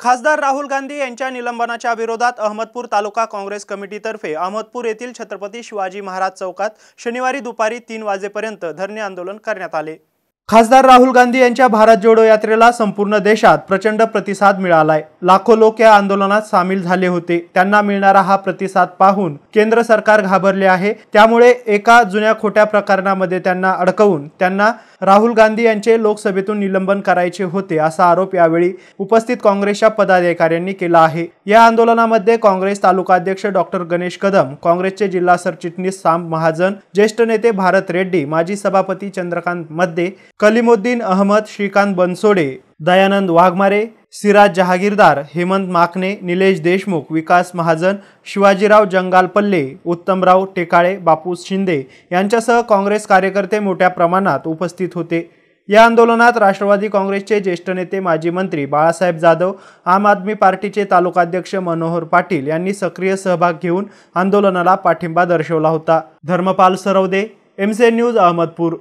खासदार राहुल गांधी यांच्या निलंबनाच्या विरोधात अहमदपूर तालुका काँग्रेस कमिटीतर्फे अहमदपूर येथील छत्रपती शिवाजी महाराज चौकात शनिवारी दुपारी तीन वाजेपर्यंत धरणे आंदोलन करण्यात आले खासदार राहुल गांधी यांच्या भारत जोडो यात्रेला संपूर्ण देशात प्रचंड प्रतिसाद मिळालाय लाखो लोक या आंदोलनात सामील झाले होते त्यांना मिळणारा हा प्रतिसाद पाहून केंद्र सरकार घाबरले आहे त्यामुळे एका जुन्या खोट्या प्रकरणामध्ये त्यांना अडकवून त्यांना राहुल गांधी यांचे लोकसभेतून निलंबन करायचे होते असा आरोप यावेळी उपस्थित काँग्रेसच्या पदाधिकाऱ्यांनी केला आहे या आंदोलनामध्ये काँग्रेस तालुकाध्यक्ष डॉक्टर गणेश कदम काँग्रेसचे जिल्हा सरचिटणीस साम महाजन ज्येष्ठ नेते भारत रेड्डी माजी सभापती चंद्रकांत मध्ये कलिमुद्दीन अहमद श्रीकांत बनसोडे दयानंद वाघमारे सिराज जहागीरदार हेमंत माकणे निलेश देशमुख विकास महाजन शिवाजीराव जंगाल पल्ले उत्तमराव टेकाळे बापू शिंदे यांच्यासह काँग्रेस कार्यकर्ते मोठ्या प्रमाणात उपस्थित होते या आंदोलनात राष्ट्रवादी काँग्रेसचे ज्येष्ठ नेते माजी मंत्री बाळासाहेब जाधव आम आदमी पार्टीचे तालुकाध्यक्ष मनोहर पाटील यांनी सक्रिय सहभाग घेऊन आंदोलनाला पाठिंबा दर्शवला होता धर्मपाल सरवदे सी न्यूज अहमदपूर